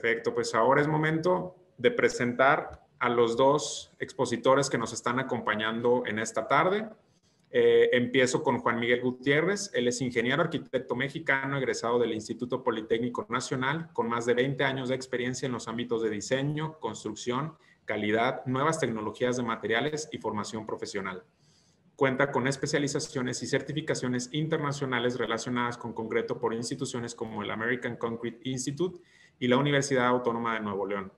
Perfecto, pues ahora es momento de presentar a los dos expositores que nos están acompañando en esta tarde. Eh, empiezo con Juan Miguel Gutiérrez. Él es ingeniero arquitecto mexicano egresado del Instituto Politécnico Nacional, con más de 20 años de experiencia en los ámbitos de diseño, construcción, calidad, nuevas tecnologías de materiales y formación profesional. Cuenta con especializaciones y certificaciones internacionales relacionadas con concreto por instituciones como el American Concrete Institute y la Universidad Autónoma de Nuevo León.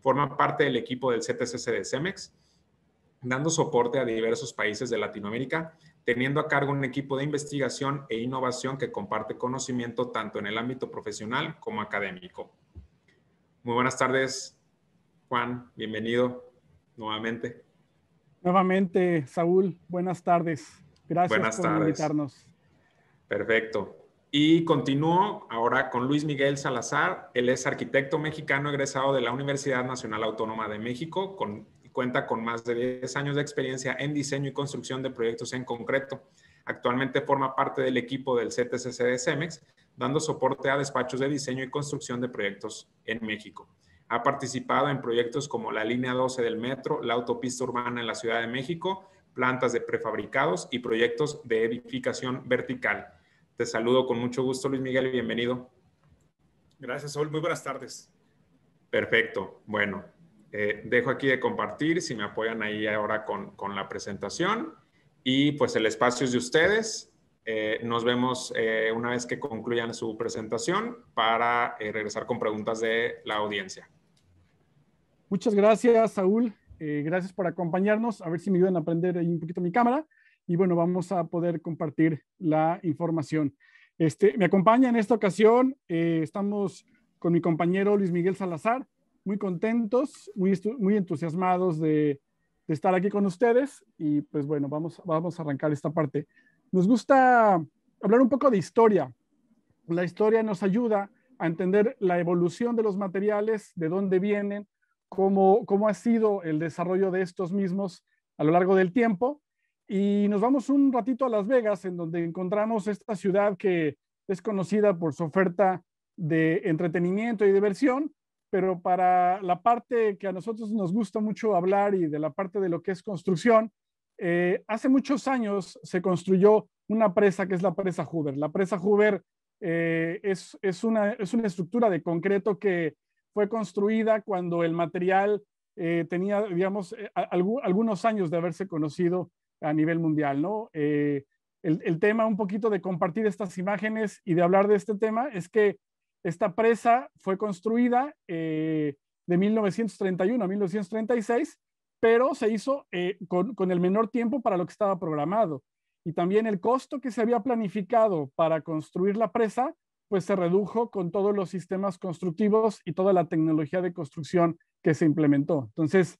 Forma parte del equipo del CTCC de CEMEX, dando soporte a diversos países de Latinoamérica, teniendo a cargo un equipo de investigación e innovación que comparte conocimiento tanto en el ámbito profesional como académico. Muy buenas tardes, Juan, bienvenido nuevamente. Nuevamente, Saúl, buenas tardes. Gracias por invitarnos. Perfecto. Y continúo ahora con Luis Miguel Salazar. Él es arquitecto mexicano egresado de la Universidad Nacional Autónoma de México cuenta con más de 10 años de experiencia en diseño y construcción de proyectos en concreto. Actualmente forma parte del equipo del CTCC de CEMEX, dando soporte a despachos de diseño y construcción de proyectos en México. Ha participado en proyectos como la línea 12 del metro, la autopista urbana en la Ciudad de México, plantas de prefabricados y proyectos de edificación vertical. Te saludo con mucho gusto, Luis Miguel, y bienvenido. Gracias, Saúl. Muy buenas tardes. Perfecto. Bueno, eh, dejo aquí de compartir, si me apoyan ahí ahora con, la presentación. Y pues el espacio es de ustedes. Eh, nos vemos eh, una vez que concluyan su presentación para regresar con preguntas de la audiencia. Muchas gracias, Saúl. gracias por acompañarnos. A ver si me ayudan a aprender un poquito mi cámara y bueno, vamos a poder compartir la información. Este, me acompaña en esta ocasión, eh, estamos con mi compañero Luis Miguel Salazar, muy contentos, muy, entusiasmados de, estar aquí con ustedes y pues bueno, vamos, vamos a arrancar esta parte. Nos gusta hablar un poco de historia. La historia nos ayuda a entender la evolución de los materiales, de dónde vienen, cómo, cómo ha sido el desarrollo de estos mismos a lo largo del tiempo y nos vamos un ratito a Las Vegas, en donde encontramos esta ciudad que es conocida por su oferta de entretenimiento y diversión, pero para la parte que a nosotros nos gusta mucho hablar y de la parte de lo que es construcción, eh, hace muchos años se construyó una presa que es la presa Hoover. La presa Hoover eh, es, es, una, es una estructura de concreto que fue construida cuando el material eh, tenía, digamos, algunos años de haberse conocido a nivel mundial, ¿no? Eh, el, tema un poquito de compartir estas imágenes y de hablar de este tema es que esta presa fue construida eh, de 1931 a 1936, pero se hizo eh, con, el menor tiempo para lo que estaba programado. Y también el costo que se había planificado para construir la presa, pues se redujo con todos los sistemas constructivos y toda la tecnología de construcción que se implementó. Entonces,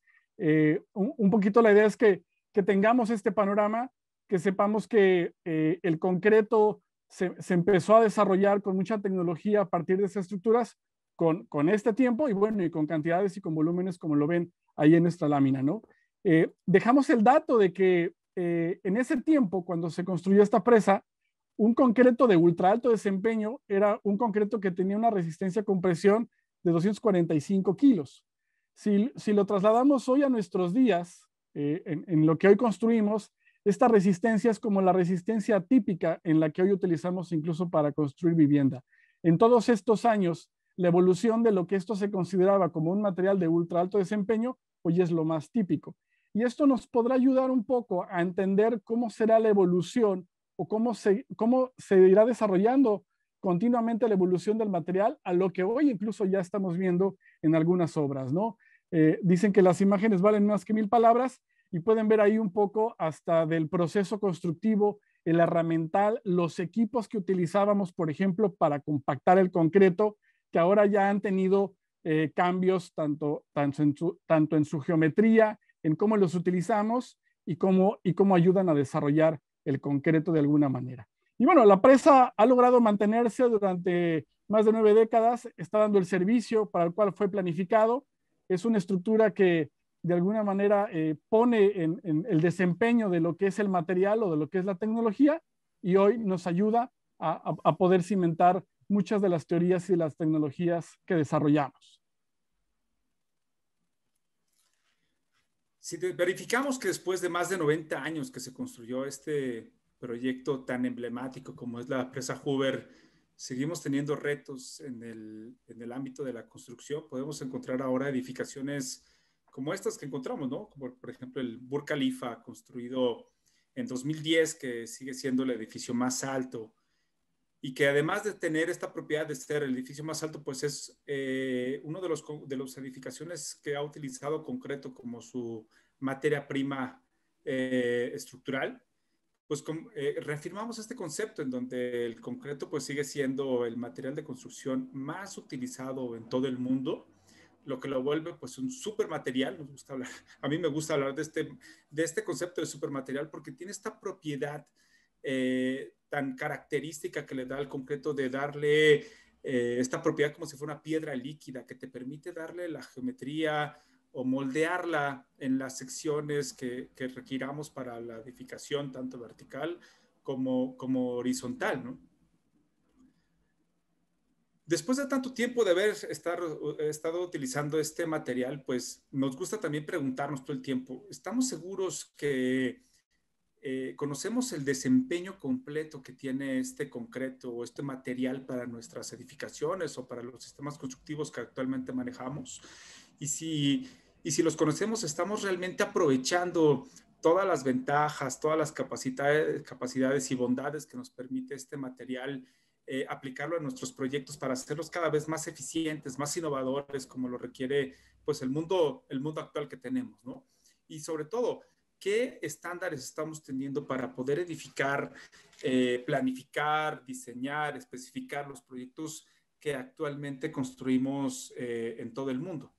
un, poquito la idea es que que tengamos este panorama, que sepamos que eh, el concreto se, empezó a desarrollar con mucha tecnología a partir de esas estructuras, con, este tiempo y bueno, y con cantidades y con volúmenes como lo ven ahí en nuestra lámina, ¿no? Eh, dejamos el dato de que eh, en ese tiempo, cuando se construyó esta presa, un concreto de ultra alto desempeño era un concreto que tenía una resistencia a compresión de 245 kilos. Si, si lo trasladamos hoy a nuestros días, eh, en, lo que hoy construimos, esta resistencia es como la resistencia típica en la que hoy utilizamos incluso para construir vivienda. En todos estos años, la evolución de lo que esto se consideraba como un material de ultra alto desempeño, hoy es lo más típico. Y esto nos podrá ayudar un poco a entender cómo será la evolución o cómo se, cómo se irá desarrollando continuamente la evolución del material a lo que hoy incluso ya estamos viendo en algunas obras, ¿no? Eh, dicen que las imágenes valen más que mil palabras y pueden ver ahí un poco hasta del proceso constructivo, el herramental, los equipos que utilizábamos, por ejemplo, para compactar el concreto, que ahora ya han tenido eh, cambios tanto, tanto, en su, tanto en su geometría, en cómo los utilizamos y cómo, y cómo ayudan a desarrollar el concreto de alguna manera. Y bueno, la presa ha logrado mantenerse durante más de nueve décadas, está dando el servicio para el cual fue planificado. Es una estructura que de alguna manera eh, pone en, el desempeño de lo que es el material o de lo que es la tecnología y hoy nos ayuda a, poder cimentar muchas de las teorías y las tecnologías que desarrollamos. Si verificamos que después de más de 90 años que se construyó este proyecto tan emblemático como es la presa Hoover, seguimos teniendo retos en el, en el ámbito de la construcción. Podemos encontrar ahora edificaciones como estas que encontramos, ¿no? Como por ejemplo el Burj Khalifa, construido en 2010, que sigue siendo el edificio más alto y que además de tener esta propiedad de ser el edificio más alto, pues es eh, uno de los de las edificaciones que ha utilizado concreto como su materia prima eh, estructural. Pues eh, reafirmamos este concepto en donde el concreto pues sigue siendo el material de construcción más utilizado en todo el mundo lo que lo vuelve pues un supermaterial, nos gusta hablar, a mí me gusta hablar de este, de este concepto de supermaterial porque tiene esta propiedad eh, tan característica que le da al concreto de darle eh, esta propiedad como si fuera una piedra líquida que te permite darle la geometría o moldearla en las secciones que, que requiramos para la edificación, tanto vertical como, como horizontal, ¿no? Después de tanto tiempo de haber uh, estado utilizando este material, pues nos gusta también preguntarnos todo el tiempo, ¿estamos seguros que eh, conocemos el desempeño completo que tiene este concreto o este material para nuestras edificaciones o para los sistemas constructivos que actualmente manejamos? Y si, si los conocemos, ¿estamos realmente aprovechando todas las ventajas, todas las capacidades, capacidades y bondades que nos permite este material? Eh, aplicarlo a nuestros proyectos para hacerlos cada vez más eficientes, más innovadores, como lo requiere pues el mundo, el mundo actual que tenemos, ¿no? Y sobre todo, ¿qué estándares estamos teniendo para poder edificar, eh, planificar, diseñar, especificar los proyectos que actualmente construimos eh, en todo el mundo?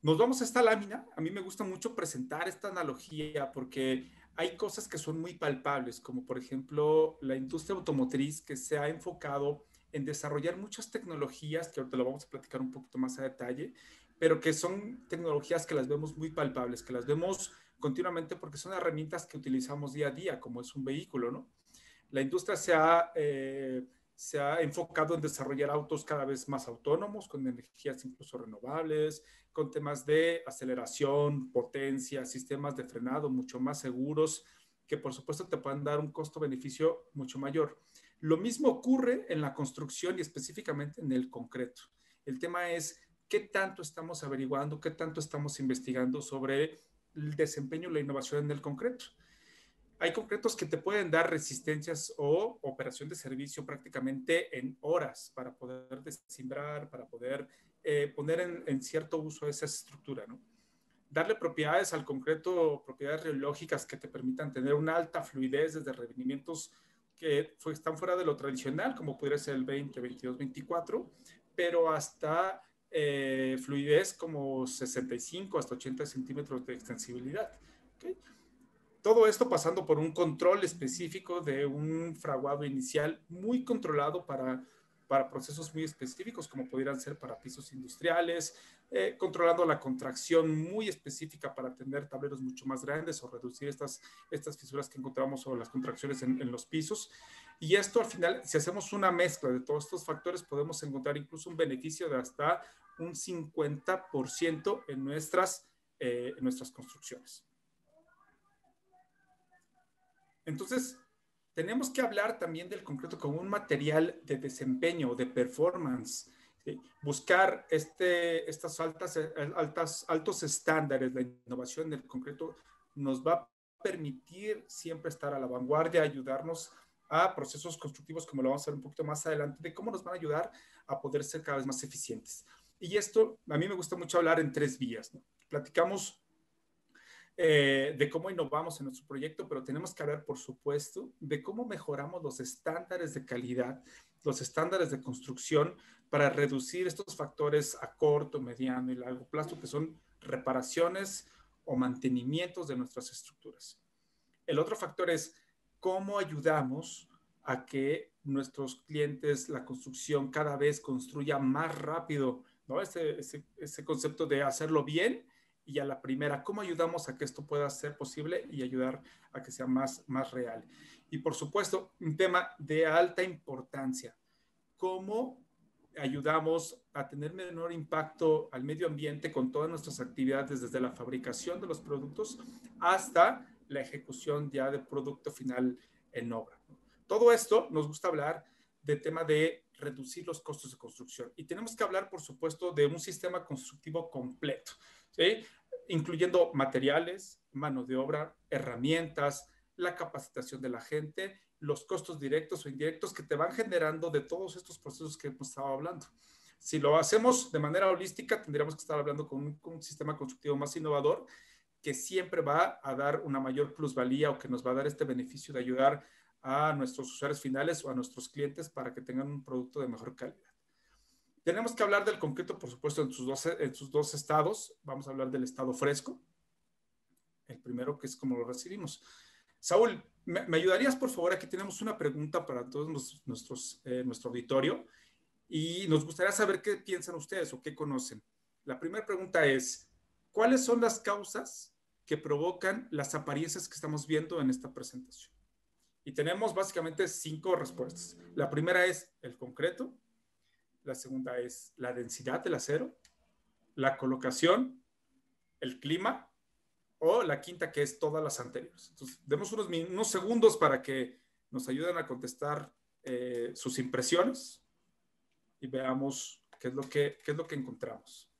Nos vamos a esta lámina. A mí me gusta mucho presentar esta analogía porque hay cosas que son muy palpables, como por ejemplo la industria automotriz que se ha enfocado en desarrollar muchas tecnologías, que ahorita lo vamos a platicar un poquito más a detalle, pero que son tecnologías que las vemos muy palpables, que las vemos continuamente porque son herramientas que utilizamos día a día, como es un vehículo, ¿no? La industria se ha... Eh, se ha enfocado en desarrollar autos cada vez más autónomos, con energías incluso renovables, con temas de aceleración, potencia, sistemas de frenado mucho más seguros, que por supuesto te pueden dar un costo-beneficio mucho mayor. Lo mismo ocurre en la construcción y específicamente en el concreto. El tema es qué tanto estamos averiguando, qué tanto estamos investigando sobre el desempeño y la innovación en el concreto. Hay concretos que te pueden dar resistencias o operación de servicio prácticamente en horas para poder desimbrar, para poder eh, poner en, cierto uso esa estructura, ¿no? Darle propiedades al concreto, propiedades reológicas que te permitan tener una alta fluidez desde revenimientos que están fuera de lo tradicional, como pudiera ser el 20, 22, 24, pero hasta eh, fluidez como 65 hasta 80 centímetros de extensibilidad. ¿okay? Todo esto pasando por un control específico de un fraguado inicial muy controlado para, procesos muy específicos, como pudieran ser para pisos industriales, eh, controlando la contracción muy específica para tener tableros mucho más grandes o reducir estas, fisuras que encontramos o las contracciones en, los pisos. Y esto al final, si hacemos una mezcla de todos estos factores, podemos encontrar incluso un beneficio de hasta un 50% en nuestras, eh, en nuestras construcciones. Entonces, tenemos que hablar también del concreto como un material de desempeño, de performance, buscar este, estas altas, eh, altas, altos estándares, la innovación del concreto nos va a permitir siempre estar a la vanguardia, ayudarnos a procesos constructivos, como lo vamos a ver un poquito más adelante, de cómo nos van a ayudar a poder ser cada vez más eficientes. Y esto, a mí me gusta mucho hablar en tres vías. Platicamos eh, de cómo innovamos en nuestro proyecto, pero tenemos que hablar, por supuesto, de cómo mejoramos los estándares de calidad, los estándares de construcción para reducir estos factores a corto, mediano y largo plazo, que son reparaciones o mantenimientos de nuestras estructuras. El otro factor es cómo ayudamos a que nuestros clientes, la construcción, cada vez construya más rápido, ¿no? ese concepto de hacerlo bien y a la primera, cómo ayudamos a que esto pueda ser posible y ayudar a que sea más, más real. Y por supuesto, un tema de alta importancia, cómo ayudamos a tener menor impacto al medio ambiente con todas nuestras actividades, desde la fabricación de los productos hasta la ejecución ya del producto final en obra. Todo esto nos gusta hablar de tema de reducir los costos de construcción. Y tenemos que hablar, por supuesto, de un sistema constructivo completo incluyendo materiales, mano de obra, herramientas, la capacitación de la gente, los costos directos o indirectos que te van generando de todos estos procesos que hemos estado hablando. Si lo hacemos de manera holística, tendríamos que estar hablando con un sistema constructivo más innovador que siempre va a dar una mayor plusvalía o que nos va a dar este beneficio de ayudar a nuestros usuarios finales o a nuestros clientes para que tengan un producto de mejor calidad. Tenemos que hablar del concreto, por supuesto, en sus, dos, en sus dos estados. Vamos a hablar del estado fresco, el primero que es como lo recibimos. Saúl, ¿me, ayudarías, por favor? Aquí tenemos una pregunta para todos nuestros, eh, nuestro auditorio y nos gustaría saber qué piensan ustedes o qué conocen. La primera pregunta es, ¿cuáles son las causas que provocan las apariencias que estamos viendo en esta presentación? Y tenemos básicamente cinco respuestas. La primera es el concreto, la segunda es la densidad del acero, la colocación, el clima o la quinta que es todas las anteriores. Entonces, demos unos, unos segundos para que nos ayuden a contestar eh, sus impresiones y veamos qué es, lo que, qué es lo que encontramos.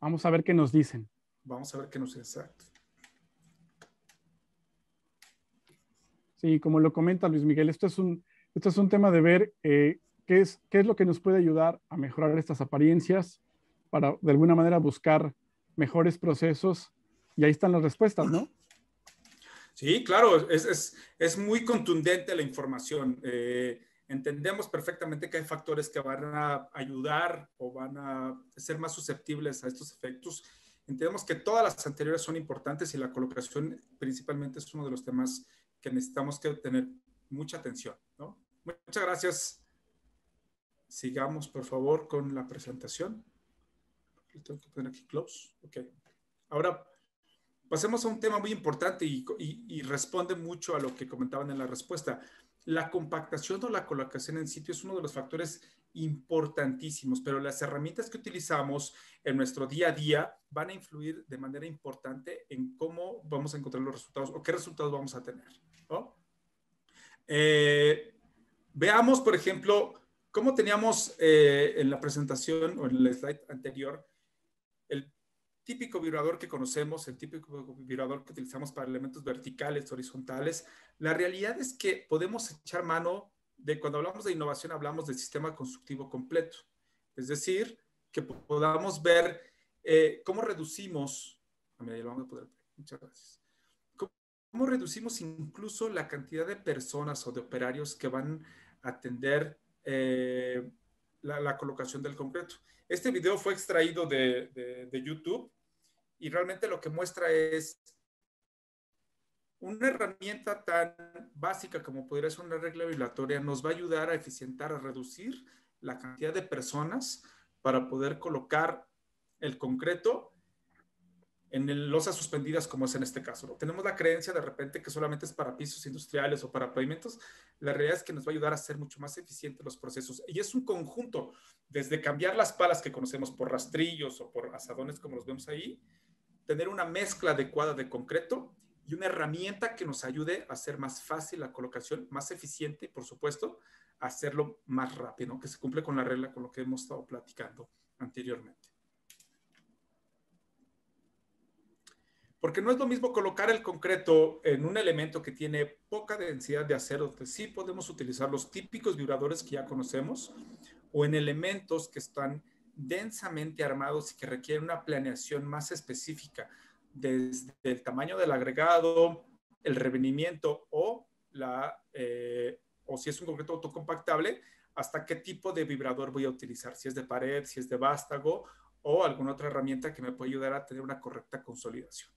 Vamos a ver qué nos dicen. Vamos a ver qué nos dicen. Exacto. Sí, como lo comenta Luis Miguel, esto es un, esto es un tema de ver eh, ¿Qué es, qué es lo que nos puede ayudar a mejorar estas apariencias para de alguna manera buscar mejores procesos? Y ahí están las respuestas, ¿no? Sí, claro, es, es, es muy contundente la información. Eh, entendemos perfectamente que hay factores que van a ayudar o van a ser más susceptibles a estos efectos. Entendemos que todas las anteriores son importantes y la colocación principalmente es uno de los temas que necesitamos que tener mucha atención. ¿no? Muchas gracias, sigamos por favor con la presentación. tengo que poner aquí close. Ahora pasemos a un tema muy importante y, responde mucho a lo que comentaban en la respuesta. La compactación o la colocación en sitio es uno de los factores importantísimos, pero las herramientas que utilizamos en nuestro día a día van a influir de manera importante en cómo vamos a encontrar los resultados o qué resultados vamos a tener. Eh, veamos, por ejemplo, como teníamos eh, en la presentación o en el slide anterior, el típico vibrador que conocemos, el típico vibrador que utilizamos para elementos verticales, horizontales, la realidad es que podemos echar mano de, cuando hablamos de innovación, hablamos del sistema constructivo completo. Es decir, que podamos ver eh, cómo reducimos, a poder, muchas gracias, cómo reducimos incluso la cantidad de personas o de operarios que van a atender eh, la, colocación del concreto. Este video fue extraído de, YouTube y realmente lo que muestra es una herramienta tan básica como podría ser una regla vibratoria, nos va a ayudar a eficientar, a reducir la cantidad de personas para poder colocar el concreto en losas suspendidas como es en este caso. Tenemos la creencia de repente que solamente es para pisos industriales o para pavimentos. La realidad es que nos va a ayudar a ser mucho más eficientes los procesos. Y es un conjunto, desde cambiar las palas que conocemos por rastrillos o por asadones como los vemos ahí, tener una mezcla adecuada de concreto y una herramienta que nos ayude a hacer más fácil la colocación, más eficiente y, por supuesto, hacerlo más rápido, que se cumple con la regla con lo que hemos estado platicando anteriormente. Porque no es lo mismo colocar el concreto en un elemento que tiene poca densidad de acero, que sí podemos utilizar los típicos vibradores que ya conocemos, o en elementos que están densamente armados y que requieren una planeación más específica, desde el tamaño del agregado, el revenimiento o, la, eh, o si es un concreto autocompactable, hasta qué tipo de vibrador voy a utilizar, si es de pared, si es de vástago o alguna otra herramienta que me pueda ayudar a tener una correcta consolidación.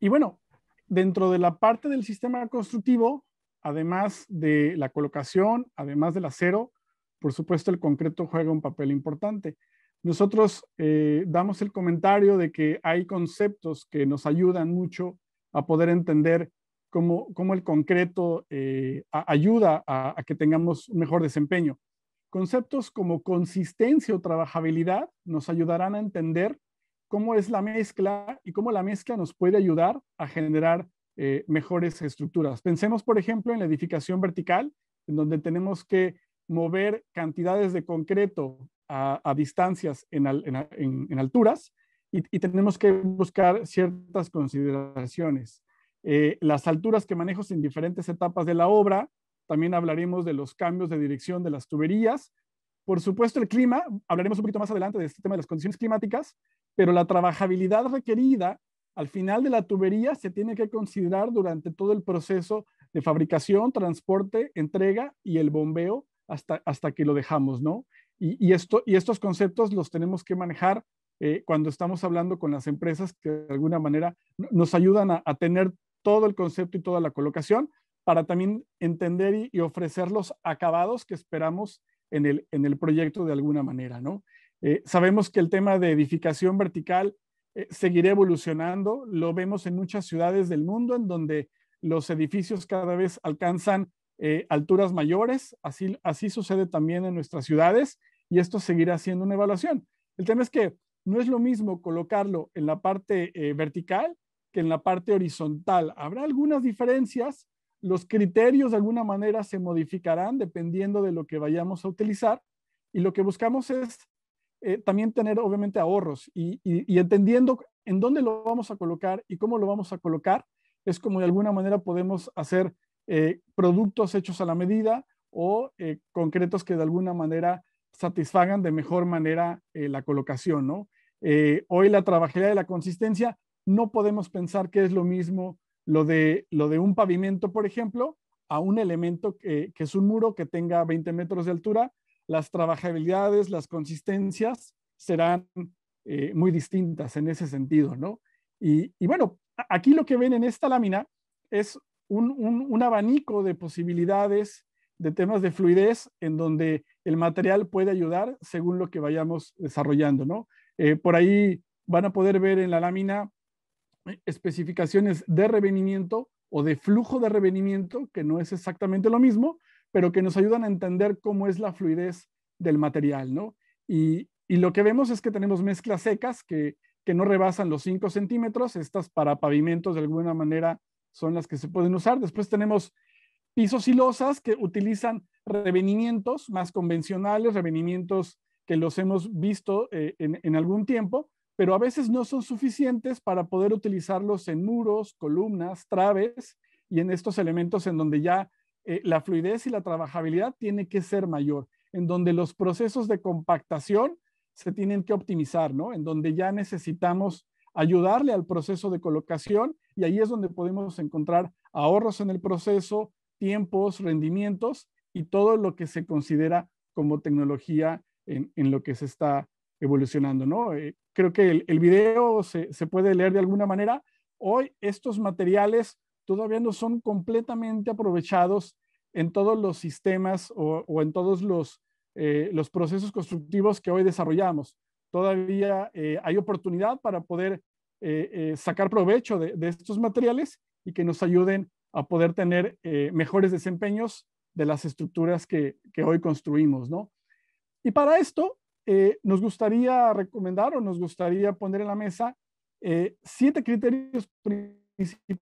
Y bueno, dentro de la parte del sistema constructivo, además de la colocación, además del acero, por supuesto el concreto juega un papel importante. Nosotros eh, damos el comentario de que hay conceptos que nos ayudan mucho a poder entender cómo, cómo el concreto eh, ayuda a, a, que tengamos mejor desempeño. Conceptos como consistencia o trabajabilidad nos ayudarán a entender cómo es la mezcla y cómo la mezcla nos puede ayudar a generar eh, mejores estructuras. Pensemos, por ejemplo, en la edificación vertical, en donde tenemos que mover cantidades de concreto a, distancias en, alturas y, tenemos que buscar ciertas consideraciones. Eh, las alturas que manejo en diferentes etapas de la obra, también hablaremos de los cambios de dirección de las tuberías, por supuesto, el clima, hablaremos un poquito más adelante de este tema de las condiciones climáticas, pero la trabajabilidad requerida al final de la tubería se tiene que considerar durante todo el proceso de fabricación, transporte, entrega y el bombeo hasta, hasta que lo dejamos, ¿no? Y, esto, y estos conceptos los tenemos que manejar eh, cuando estamos hablando con las empresas que de alguna manera nos ayudan a, tener todo el concepto y toda la colocación para también entender y, ofrecer los acabados que esperamos en el, en el proyecto de alguna manera, ¿no? Eh, sabemos que el tema de edificación vertical eh, seguirá evolucionando. Lo vemos en muchas ciudades del mundo en donde los edificios cada vez alcanzan eh, alturas mayores. Así, así sucede también en nuestras ciudades y esto seguirá siendo una evaluación. El tema es que no es lo mismo colocarlo en la parte vertical que en la parte horizontal. Habrá algunas diferencias. Los criterios de alguna manera se modificarán dependiendo de lo que vayamos a utilizar. Y lo que buscamos es eh, también tener obviamente ahorros y, entendiendo en dónde lo vamos a colocar y cómo lo vamos a colocar, es como de alguna manera podemos hacer eh, productos hechos a la medida o eh, concretos que de alguna manera satisfagan de mejor manera la colocación, hoy la trabajería de la consistencia, no podemos pensar que es lo mismo lo de, un pavimento, por ejemplo, a un elemento que, que, es un muro que tenga 20 metros de altura las trabajabilidades, las consistencias serán eh, muy distintas en ese sentido, ¿no? Y, bueno, aquí lo que ven en esta lámina es un, abanico de posibilidades de temas de fluidez en donde el material puede ayudar según lo que vayamos desarrollando, ¿no? Eh, por ahí van a poder ver en la lámina eh, especificaciones de revenimiento o de flujo de revenimiento, que no es exactamente lo mismo, pero que nos ayudan a entender cómo es la fluidez del material, ¿no? Y, lo que vemos es que tenemos mezclas secas que, no rebasan los 5 centímetros, estas para pavimentos de alguna manera son las que se pueden usar. Después tenemos pisos y losas que utilizan revenimientos más convencionales, revenimientos que los hemos visto eh, en algún tiempo, pero a veces no son suficientes para poder utilizarlos en muros, columnas, traves y en estos elementos en donde ya eh, la fluidez y la trabajabilidad tiene que ser mayor, en donde los procesos de compactación se tienen que optimizar, ¿no? En donde ya necesitamos ayudarle al proceso de colocación y ahí es donde podemos encontrar ahorros en el proceso, tiempos, rendimientos y todo lo que se considera como tecnología en, lo que se está evolucionando, ¿no? Eh, creo que el, el video se, se, puede leer de alguna manera. Hoy estos materiales todavía no son completamente aprovechados en todos los sistemas o, en todos los, eh, los procesos constructivos que hoy desarrollamos. Todavía eh, hay oportunidad para poder eh, sacar provecho de, estos materiales y que nos ayuden a poder tener mejores desempeños de las estructuras que, hoy construimos, Y para esto, nos gustaría recomendar o nos gustaría poner en la mesa siete criterios principales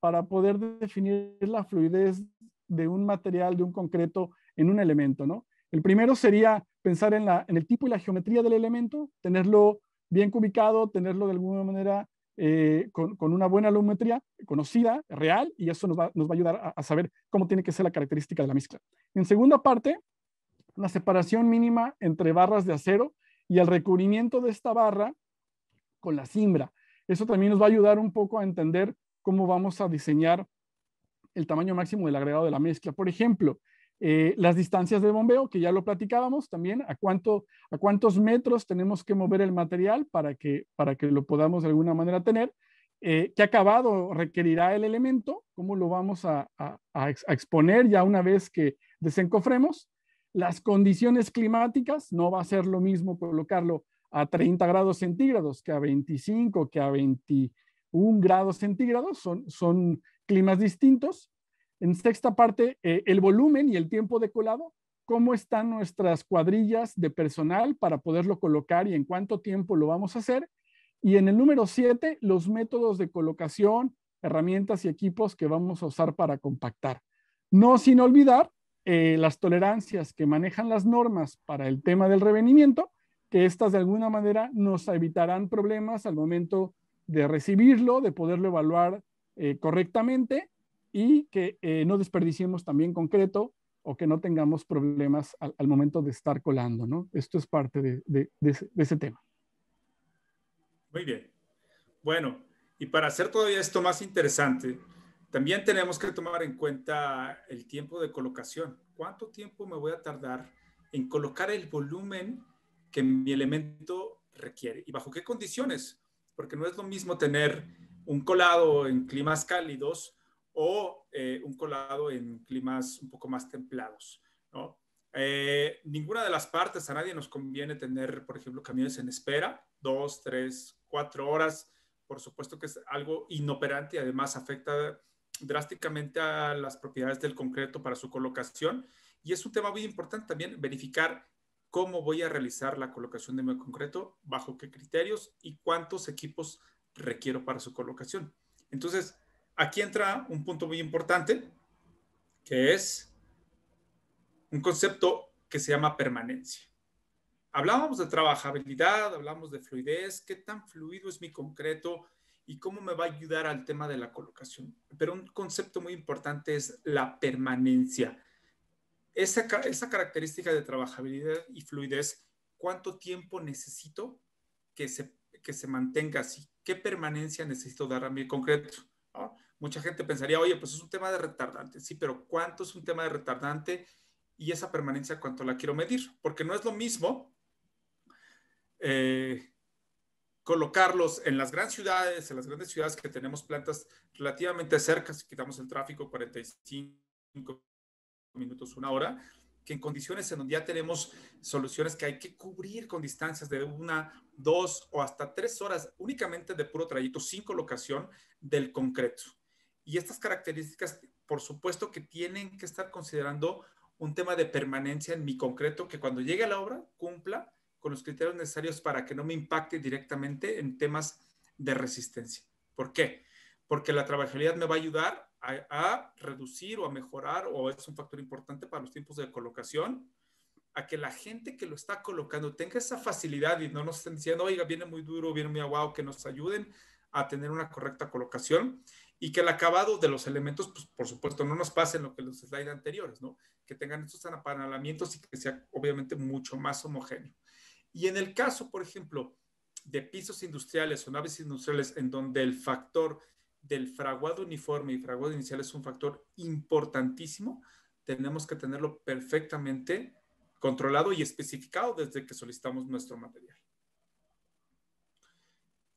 para poder definir la fluidez de un material, de un concreto en un elemento, ¿no? El primero sería pensar en, el tipo y la geometría del elemento, tenerlo bien ubicado, tenerlo de alguna manera eh, con, una buena alumetría conocida, real, y eso nos va, a ayudar a, saber cómo tiene que ser la característica de la mezcla. En segunda parte, la separación mínima entre barras de acero y el recubrimiento de esta barra con la cimbra. Eso también nos va a ayudar un poco a entender cómo vamos a diseñar el tamaño máximo del agregado de la mezcla. Por ejemplo, eh, las distancias de bombeo, que ya lo platicábamos también, a, cuánto, a cuántos metros tenemos que mover el material para que, para que lo podamos de alguna manera tener, eh, qué acabado requerirá el elemento, cómo lo vamos a, a, exponer ya una vez que desencofremos, las condiciones climáticas, no va a ser lo mismo colocarlo a 30 grados centígrados que a 25, que a 20 un grado centígrado, son, son climas distintos. En sexta parte, eh, el volumen y el tiempo de colado, cómo están nuestras cuadrillas de personal para poderlo colocar y en cuánto tiempo lo vamos a hacer. Y en el número siete, los métodos de colocación, herramientas y equipos que vamos a usar para compactar. No sin olvidar eh, las tolerancias que manejan las normas para el tema del revenimiento, que estas de alguna manera nos evitarán problemas al momento de recibirlo, de poderlo evaluar eh, correctamente y que eh, no desperdiciemos también concreto o que no tengamos problemas al, momento de estar colando, ¿no? Esto es parte de, ese, tema. Muy bien. Bueno, y para hacer todavía esto más interesante, también tenemos que tomar en cuenta el tiempo de colocación. ¿Cuánto tiempo me voy a tardar en colocar el volumen que mi elemento requiere y bajo qué condiciones? porque no es lo mismo tener un colado en climas cálidos o eh, un colado en climas un poco más templados, eh, ninguna de las partes, a nadie nos conviene tener, por ejemplo, camiones en espera, dos, tres, cuatro horas. Por supuesto que es algo inoperante y además afecta drásticamente a las propiedades del concreto para su colocación. Y es un tema muy importante también verificar cómo voy a realizar la colocación de mi concreto, bajo qué criterios y cuántos equipos requiero para su colocación. Entonces, aquí entra un punto muy importante, que es un concepto que se llama permanencia. Hablábamos de trabajabilidad, hablamos de fluidez, qué tan fluido es mi concreto y cómo me va a ayudar al tema de la colocación. Pero un concepto muy importante es la permanencia esa, esa característica de trabajabilidad y fluidez, ¿cuánto tiempo necesito que se, se mantenga así? ¿Qué permanencia necesito dar a mi concreto? Mucha gente pensaría, oye, pues es un tema de retardante. Sí, pero ¿cuánto es un tema de retardante? Y esa permanencia, ¿cuánto la quiero medir? Porque no es lo mismo eh, colocarlos en las grandes ciudades, en las grandes ciudades que tenemos plantas relativamente cerca, si quitamos el tráfico, 45 minutos, una hora, que en condiciones en donde ya tenemos soluciones que hay que cubrir con distancias de una, dos o hasta tres horas únicamente de puro trayecto sin colocación del concreto. Y estas características, por supuesto que tienen que estar considerando un tema de permanencia en mi concreto, que cuando llegue a la obra cumpla con los criterios necesarios para que no me impacte directamente en temas de resistencia. ¿Por qué? Porque la trabajabilidad me va a ayudar a, reducir o a mejorar, o es un factor importante para los tiempos de colocación, a que la gente que lo está colocando tenga esa facilidad y no nos estén diciendo, oiga, viene muy duro, viene muy aguado, que nos ayuden a tener una correcta colocación y que el acabado de los elementos, pues, por supuesto, no nos pase en lo que los slides anteriores, ¿no? Que tengan estos apanalamientos y que sea obviamente mucho más homogéneo. Y en el caso, por ejemplo, de pisos industriales o naves industriales en donde el factor del fraguado uniforme y fraguado inicial es un factor importantísimo, tenemos que tenerlo perfectamente controlado y especificado desde que solicitamos nuestro material.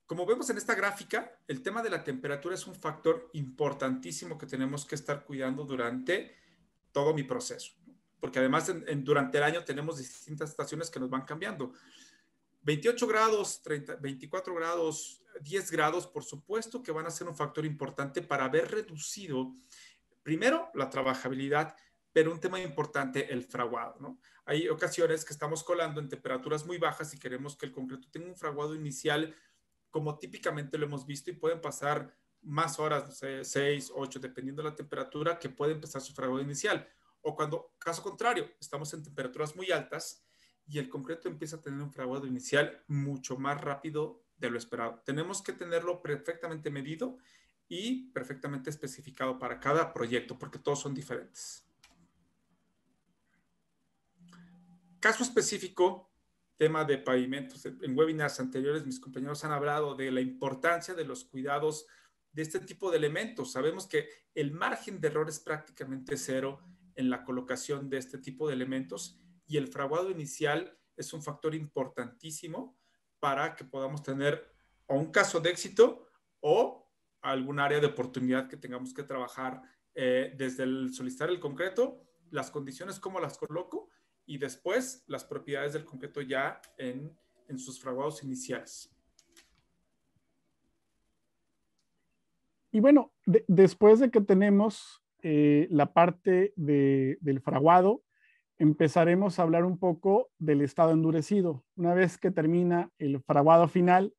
Como vemos en esta gráfica, el tema de la temperatura es un factor importantísimo que tenemos que estar cuidando durante todo mi proceso, porque además durante el año tenemos distintas estaciones que nos van cambiando. 28 grados, 24 grados, 10 grados, por supuesto que van a ser un factor importante para haber reducido primero la trabajabilidad, pero un tema importante, el fraguado. ¿no? Hay ocasiones que estamos colando en temperaturas muy bajas y queremos que el concreto tenga un fraguado inicial como típicamente lo hemos visto y pueden pasar más horas, no 6, 8, dependiendo de la temperatura que puede empezar su fraguado inicial. O cuando, caso contrario, estamos en temperaturas muy altas y el concreto empieza a tener un fraguado inicial mucho más rápido de lo esperado. Tenemos que tenerlo perfectamente medido y perfectamente especificado para cada proyecto, porque todos son diferentes. Caso específico, tema de pavimentos. En webinars anteriores mis compañeros han hablado de la importancia de los cuidados de este tipo de elementos. Sabemos que el margen de error es prácticamente cero en la colocación de este tipo de elementos y el fraguado inicial es un factor importantísimo para que podamos tener o un caso de éxito o algún área de oportunidad que tengamos que trabajar eh, desde el solicitar el concreto, las condiciones, como las coloco y después las propiedades del concreto ya en, sus fraguados iniciales. Y bueno, después de que tenemos eh, la parte del fraguado, empezaremos a hablar un poco del estado endurecido. Una vez que termina el fraguado final,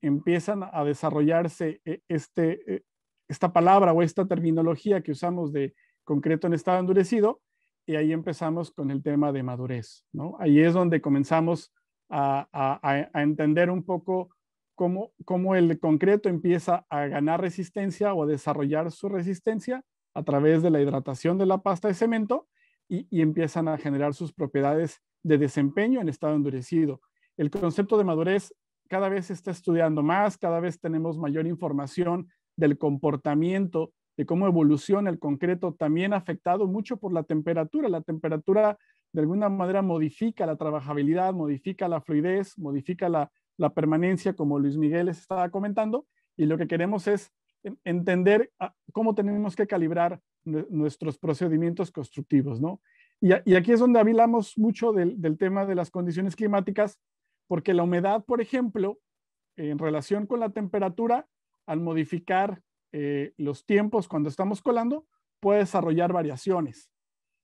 empiezan a desarrollarse eh, este, eh, esta palabra o esta terminología que usamos de concreto en estado endurecido, y ahí empezamos con el tema de madurez. Ahí es donde comenzamos a, entender un poco cómo, cómo el concreto empieza a ganar resistencia o a desarrollar su resistencia a través de la hidratación de la pasta de cemento y, empiezan a generar sus propiedades de desempeño en estado endurecido. El concepto de madurez cada vez se está estudiando más, cada vez tenemos mayor información del comportamiento, de cómo evoluciona el concreto, también afectado mucho por la temperatura. La temperatura de alguna manera modifica la trabajabilidad, modifica la fluidez, modifica la, la permanencia, como Luis Miguel les estaba comentando, y lo que queremos es entender ah, cómo tenemos que calibrar nuestros procedimientos constructivos, ¿no? Y, aquí es donde hablamos mucho del, tema de las condiciones climáticas, porque la humedad, por ejemplo, en relación con la temperatura, al modificar eh, los tiempos cuando estamos colando, puede desarrollar variaciones.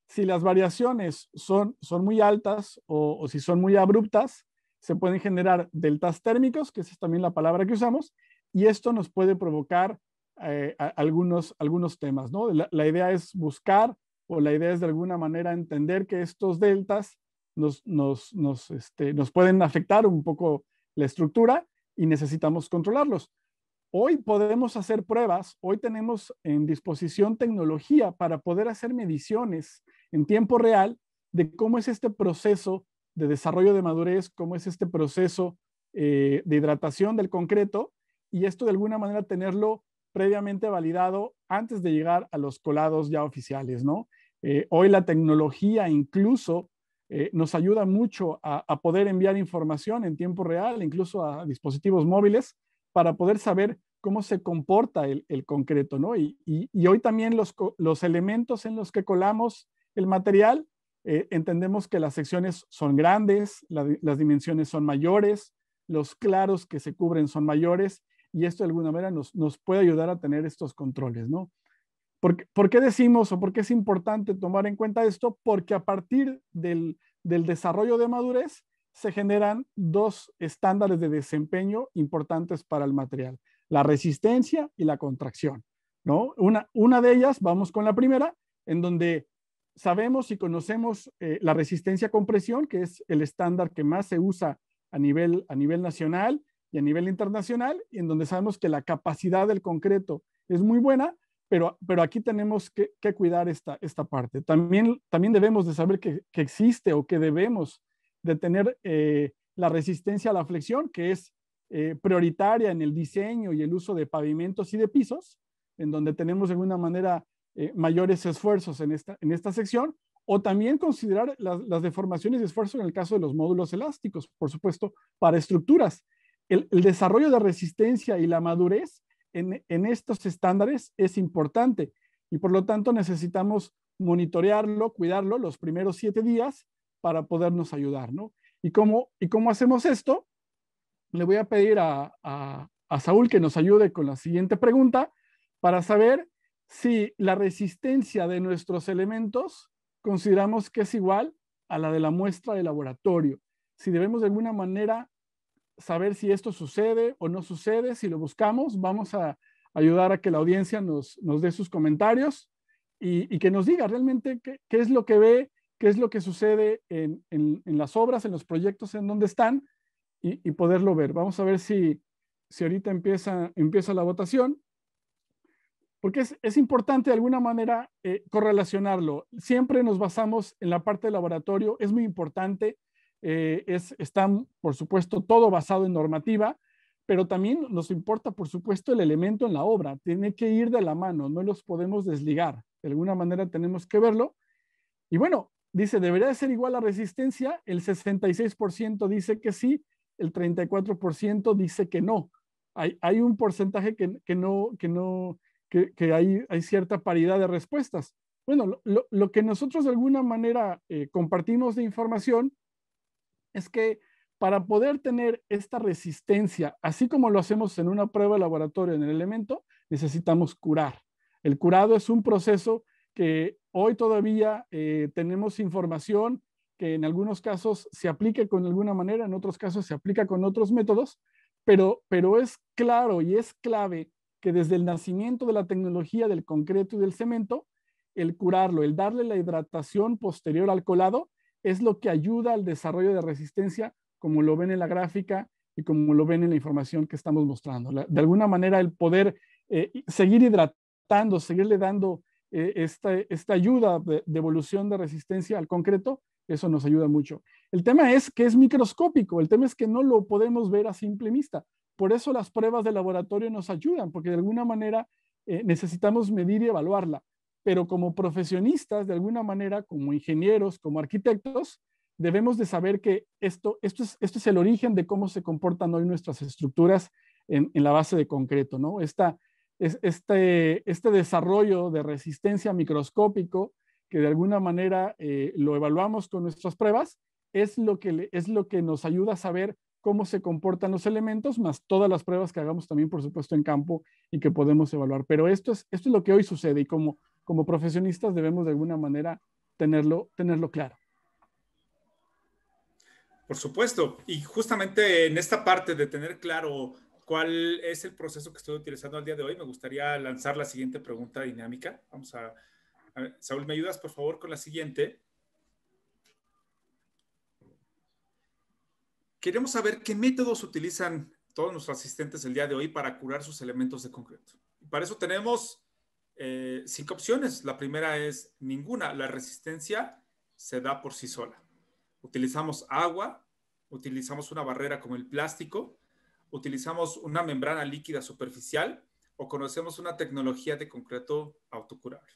Si las variaciones son, son muy altas o, o si son muy abruptas, se pueden generar deltas térmicos, que esa es también la palabra que usamos, y esto nos puede provocar eh, a, algunos, algunos temas, ¿no? La, idea es buscar o la idea es de alguna manera entender que estos deltas nos, nos, nos, este, nos pueden afectar un poco la estructura y necesitamos controlarlos. Hoy podemos hacer pruebas, hoy tenemos en disposición tecnología para poder hacer mediciones en tiempo real de cómo es este proceso de desarrollo de madurez, cómo es este proceso eh, de hidratación del concreto y esto de alguna manera tenerlo previamente validado antes de llegar a los colados ya oficiales, ¿no? Eh, hoy la tecnología incluso eh, nos ayuda mucho a, poder enviar información en tiempo real, incluso a, dispositivos móviles, para poder saber cómo se comporta el, concreto, ¿no? Y, hoy también los, elementos en los que colamos el material, eh, entendemos que las secciones son grandes, las dimensiones son mayores, los claros que se cubren son mayores, y esto de alguna manera nos, puede ayudar a tener estos controles, ¿no? ¿Por, qué decimos o por qué es importante tomar en cuenta esto? Porque a partir del, desarrollo de madurez se generan dos estándares de desempeño importantes para el material, la resistencia y la contracción, ¿no? Una, una de ellas, vamos con la primera, en donde sabemos y conocemos eh, la resistencia a compresión, que es el estándar que más se usa a nivel, a nivel nacional y a nivel internacional, en donde sabemos que la capacidad del concreto es muy buena, pero, pero aquí tenemos que, cuidar esta, esta parte. También, también debemos de saber que, existe o que debemos de tener eh, la resistencia a la flexión, que es eh, prioritaria en el diseño y el uso de pavimentos y de pisos, en donde tenemos de alguna manera eh, mayores esfuerzos en esta, en esta sección, o también considerar las, las, deformaciones y esfuerzo en el caso de los módulos elásticos, por supuesto, para estructuras el, desarrollo de resistencia y la madurez en, estos estándares es importante y por lo tanto necesitamos monitorearlo, cuidarlo los primeros siete días para podernos ayudar, ¿no? ¿Y cómo, y cómo hacemos esto? Le voy a pedir a Saúl que nos ayude con la siguiente pregunta para saber si la resistencia de nuestros elementos consideramos que es igual a la de la muestra de laboratorio. Si debemos de alguna manera saber si esto sucede o no sucede. Si lo buscamos, vamos a ayudar a que la audiencia nos, dé sus comentarios y, que nos diga realmente qué, es lo que ve, qué es lo que sucede en, las obras, en los proyectos, en donde están y, poderlo ver. Vamos a ver si, si ahorita empieza, empieza la votación. Porque es, importante de alguna manera eh, correlacionarlo. Siempre nos basamos en la parte de laboratorio, es muy importante eh, es, están por supuesto, todo basado en normativa, pero también nos importa, por supuesto, el elemento en la obra. Tiene que ir de la mano, no los podemos desligar. De alguna manera tenemos que verlo. Y bueno, dice, ¿debería de ser igual la resistencia? El 66% dice que sí, el 34% dice que no. Hay, un porcentaje que, no, que no, que, hay, cierta paridad de respuestas. Bueno, lo, que nosotros de alguna manera eh, compartimos de información es que para poder tener esta resistencia, así como lo hacemos en una prueba de laboratorio en el elemento, necesitamos curar. El curado es un proceso que hoy todavía eh, tenemos información que en algunos casos se aplica con alguna manera, en otros casos se aplica con otros métodos, pero, pero es claro y es clave que desde el nacimiento de la tecnología del concreto y del cemento, el curarlo, el darle la hidratación posterior al colado, es lo que ayuda al desarrollo de resistencia, como lo ven en la gráfica y como lo ven en la información que estamos mostrando. de alguna manera, el poder eh, seguir hidratando, seguirle dando eh, esta, ayuda de, evolución de resistencia al concreto, eso nos ayuda mucho. El tema es que es microscópico, el tema es que no lo podemos ver a simple vista. Por eso las pruebas de laboratorio nos ayudan, porque de alguna manera eh, necesitamos medir y evaluarla pero como profesionistas, de alguna manera, como ingenieros, como arquitectos, debemos de saber que esto, esto, es, esto es el origen de cómo se comportan hoy nuestras estructuras en, en la base de concreto, ¿no? Esta, es, este, este desarrollo de resistencia microscópico que de alguna manera eh, lo evaluamos con nuestras pruebas, es lo, que, es lo que nos ayuda a saber cómo se comportan los elementos, más todas las pruebas que hagamos también, por supuesto, en campo y que podemos evaluar. Pero esto es, esto es lo que hoy sucede y como como profesionistas debemos de alguna manera tenerlo, tenerlo claro. Por supuesto, y justamente en esta parte de tener claro cuál es el proceso que estoy utilizando al día de hoy, me gustaría lanzar la siguiente pregunta dinámica. Vamos a, Saúl, ¿me ayudas por favor con la siguiente? Queremos saber qué métodos utilizan todos nuestros asistentes el día de hoy para curar sus elementos de concreto. Y para eso tenemos eh, cinco opciones. La primera es ninguna. La resistencia se da por sí sola. Utilizamos agua, utilizamos una barrera como el plástico, utilizamos una membrana líquida superficial o conocemos una tecnología de concreto autocurable.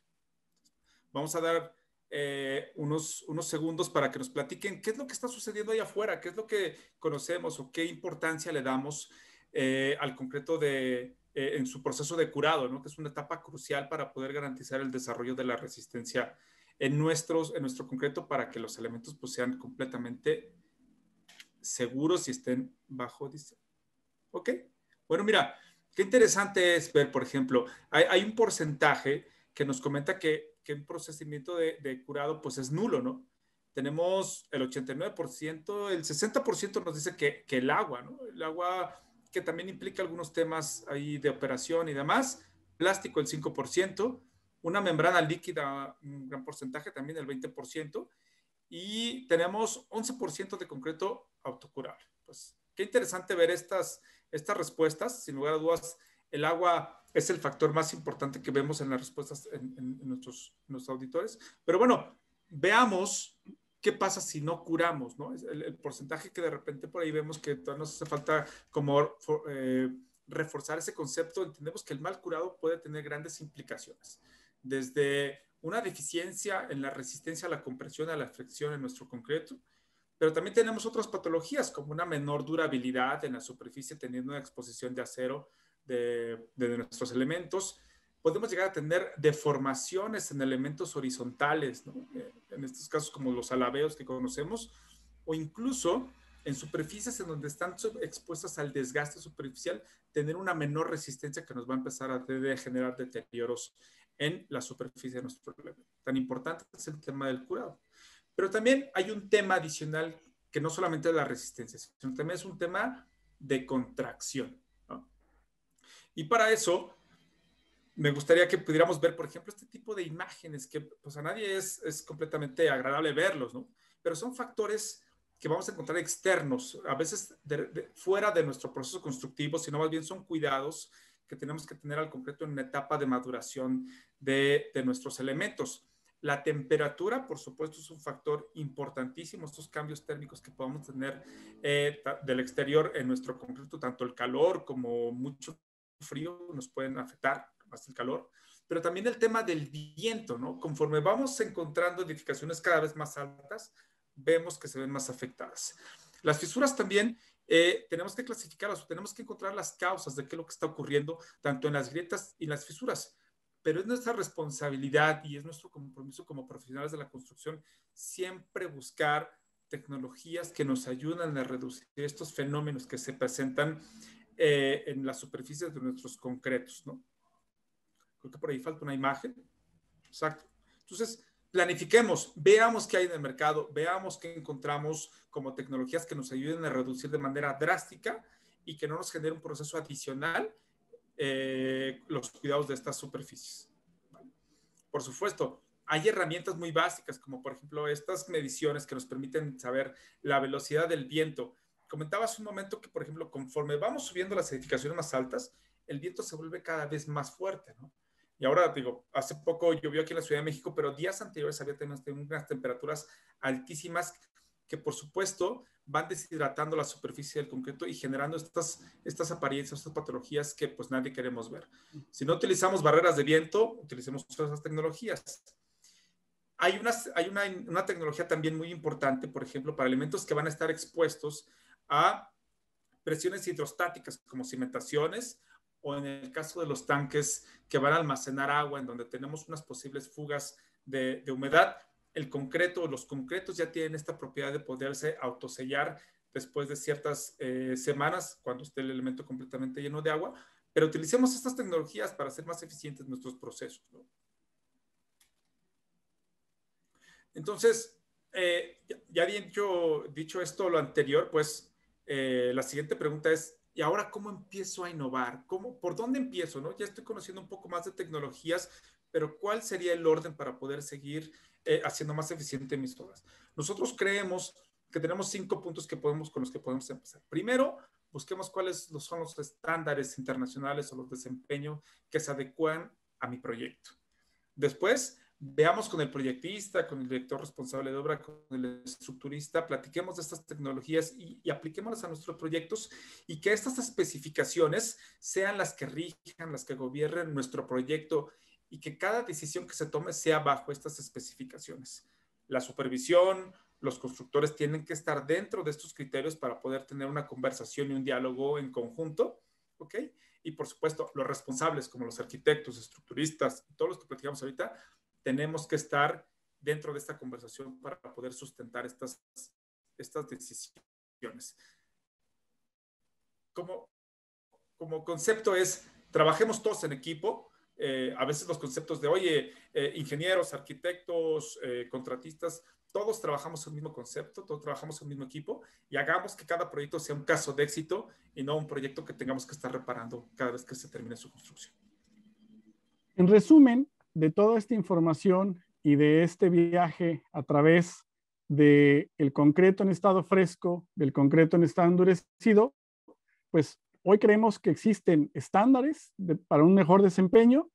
Vamos a dar eh, unos, unos segundos para que nos platiquen qué es lo que está sucediendo ahí afuera, qué es lo que conocemos o qué importancia le damos eh, al concreto de, eh, en su proceso de curado, ¿no? que es una etapa crucial para poder garantizar el desarrollo de la resistencia en, nuestros, en nuestro concreto para que los elementos pues, sean completamente seguros y estén bajo, dice. ¿Ok? Bueno, mira, qué interesante es ver, por ejemplo, hay, un porcentaje que nos comenta que, un procesamiento de, curado pues es nulo, ¿no? Tenemos el 89%, el 60% nos dice que, que el agua, ¿no? El agua que también implica algunos temas ahí de operación y demás. Plástico el 5%, una membrana líquida un gran porcentaje, también el 20%, y tenemos 11% de concreto autocurable. Pues qué interesante ver estas, estas respuestas. Sin lugar a dudas, el agua es el factor más importante que vemos en las respuestas en, nuestros, en nuestros auditores. Pero bueno, veamos ¿qué pasa si no curamos? ¿no? El, el, porcentaje que de repente por ahí vemos que todavía nos hace falta como eh, reforzar ese concepto, entendemos que el mal curado puede tener grandes implicaciones, desde una deficiencia en la resistencia a la compresión, a la fricción en nuestro concreto, pero también tenemos otras patologías como una menor durabilidad en la superficie teniendo una exposición de acero de, de nuestros elementos, podemos llegar a tener deformaciones en elementos horizontales, eh, en estos casos como los alabeos que conocemos, o incluso en superficies en donde están expuestas al desgaste superficial, tener una menor resistencia que nos va a empezar a generar deterioros en la superficie de nuestro problema. Tan importante es el tema del curado. Pero también hay un tema adicional que no solamente es la resistencia, sino también es un tema de contracción. Y para eso me gustaría que pudiéramos ver, por ejemplo, este tipo de imágenes que pues a nadie es, es completamente agradable verlos, ¿no? Pero son factores que vamos a encontrar externos, a veces fuera de nuestro proceso constructivo, sino más bien son cuidados que tenemos que tener al concreto en una etapa de maduración de, de nuestros elementos. La temperatura, por supuesto, es un factor importantísimo, estos cambios térmicos que podamos tener eh, del exterior en nuestro concreto, tanto el calor como mucho frío nos pueden afectar hasta el calor, pero también el tema del viento, ¿no? Conforme vamos encontrando edificaciones cada vez más altas, vemos que se ven más afectadas. Las fisuras también eh, tenemos que clasificarlas tenemos que encontrar las causas de qué es lo que está ocurriendo, tanto en las grietas y en las fisuras. Pero es nuestra responsabilidad y es nuestro compromiso como profesionales de la construcción siempre buscar tecnologías que nos ayuden a reducir estos fenómenos que se presentan eh, en las superficies de nuestros concretos, ¿no? Creo que por ahí falta una imagen. Exacto. Entonces, planifiquemos, veamos qué hay en el mercado, veamos qué encontramos como tecnologías que nos ayuden a reducir de manera drástica y que no nos genere un proceso adicional eh, los cuidados de estas superficies. Por supuesto, hay herramientas muy básicas, como por ejemplo estas mediciones que nos permiten saber la velocidad del viento. hace un momento que, por ejemplo, conforme vamos subiendo las edificaciones más altas, el viento se vuelve cada vez más fuerte, ¿no? Y ahora, digo, hace poco llovió aquí en la Ciudad de México, pero días anteriores había tenido este, unas temperaturas altísimas que, por supuesto, van deshidratando la superficie del concreto y generando estas, estas apariencias, estas patologías que pues nadie queremos ver. Si no utilizamos barreras de viento, utilicemos esas tecnologías. Hay, hay una, una tecnología también muy importante, por ejemplo, para elementos que van a estar expuestos a presiones hidrostáticas como cimentaciones o en el caso de los tanques que van a almacenar agua, en donde tenemos unas posibles fugas de, humedad, el concreto los concretos ya tienen esta propiedad de poderse autosellar después de ciertas eh, semanas, cuando esté el elemento completamente lleno de agua, pero utilicemos estas tecnologías para hacer más eficientes nuestros procesos. Entonces, eh, ya, dicho, esto lo anterior, pues eh, la siguiente pregunta es, y ahora cómo empiezo a innovar, ¿Cómo, por dónde empiezo, ¿no? Ya estoy conociendo un poco más de tecnologías, pero ¿cuál sería el orden para poder seguir eh, haciendo más eficiente mis obras? Nosotros creemos que tenemos cinco puntos que podemos, con los que podemos empezar. Primero, busquemos cuáles son los estándares internacionales o los desempeños que se adecuan a mi proyecto. Después, veamos con el proyectista, con el director responsable de obra, con el estructurista, platiquemos de estas tecnologías y, y, apliquémoslas a nuestros proyectos y que estas especificaciones sean las que rijan, las que gobiernen nuestro proyecto y que cada decisión que se tome sea bajo estas especificaciones. La supervisión, los constructores tienen que estar dentro de estos criterios para poder tener una conversación y un diálogo en conjunto, ¿ok? Y por supuesto, los responsables como los arquitectos, estructuristas, todos los que platicamos ahorita, tenemos que estar dentro de esta conversación para poder sustentar estas, estas decisiones. Como, como concepto es, trabajemos todos en equipo. Eh, a veces los conceptos de, oye, eh, ingenieros, arquitectos, eh, contratistas, todos trabajamos el mismo concepto, todos trabajamos el mismo equipo y hagamos que cada proyecto sea un caso de éxito y no un proyecto que tengamos que estar reparando cada vez que se termine su construcción. En resumen, de toda esta información y de este viaje a través del el concreto en estado fresco, del concreto en estado endurecido, pues hoy creemos que existen estándares para un mejor desempeño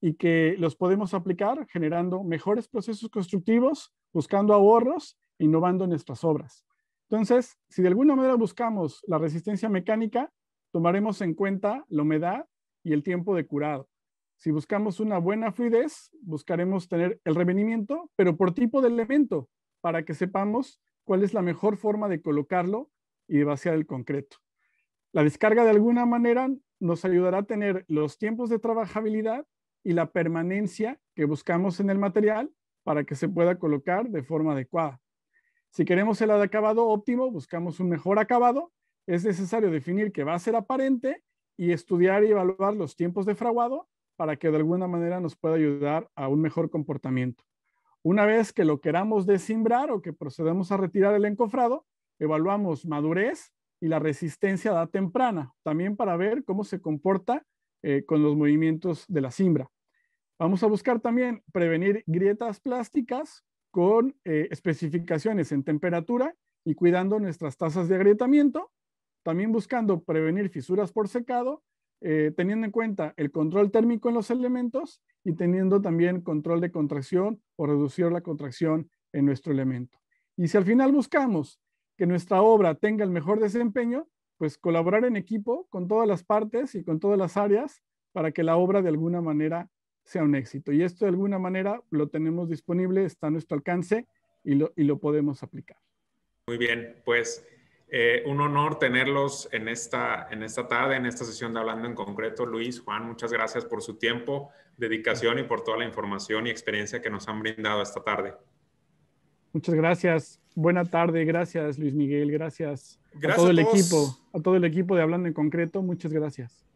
y que los podemos aplicar generando mejores procesos constructivos, buscando ahorros, innovando en nuestras obras. Entonces, si de alguna manera buscamos la resistencia mecánica, tomaremos en cuenta la humedad y el tiempo de curado. Si buscamos una buena fluidez, buscaremos tener el revenimiento, pero por tipo de elemento, para que sepamos cuál es la mejor forma de colocarlo y de vaciar el concreto. La descarga de alguna manera nos ayudará a tener los tiempos de trabajabilidad y la permanencia que buscamos en el material para que se pueda colocar de forma adecuada. Si queremos el acabado óptimo, buscamos un mejor acabado, es necesario definir que va a ser aparente y estudiar y evaluar los tiempos de fraguado para que de alguna manera nos pueda ayudar a un mejor comportamiento. Una vez que lo queramos desimbrar o que procedamos a retirar el encofrado, evaluamos madurez y la resistencia a la temprana, también para ver cómo se comporta eh, con los movimientos de la simbra. Vamos a buscar también prevenir grietas plásticas con eh, especificaciones en temperatura y cuidando nuestras tasas de agrietamiento, también buscando prevenir fisuras por secado eh, teniendo en cuenta el control térmico en los elementos y teniendo también control de contracción o reducir la contracción en nuestro elemento. Y si al final buscamos que nuestra obra tenga el mejor desempeño, pues colaborar en equipo con todas las partes y con todas las áreas para que la obra de alguna manera sea un éxito. Y esto de alguna manera lo tenemos disponible, está a nuestro alcance y lo, y lo podemos aplicar. Muy bien, pues eh, un honor tenerlos en esta, en esta tarde, en esta sesión de Hablando en Concreto. Luis, Juan, muchas gracias por su tiempo, dedicación y por toda la información y experiencia que nos han brindado esta tarde. Muchas gracias. Buena tarde. Gracias, Luis Miguel. Gracias, a todo el equipo, a todo el equipo de Hablando en Concreto. Muchas gracias.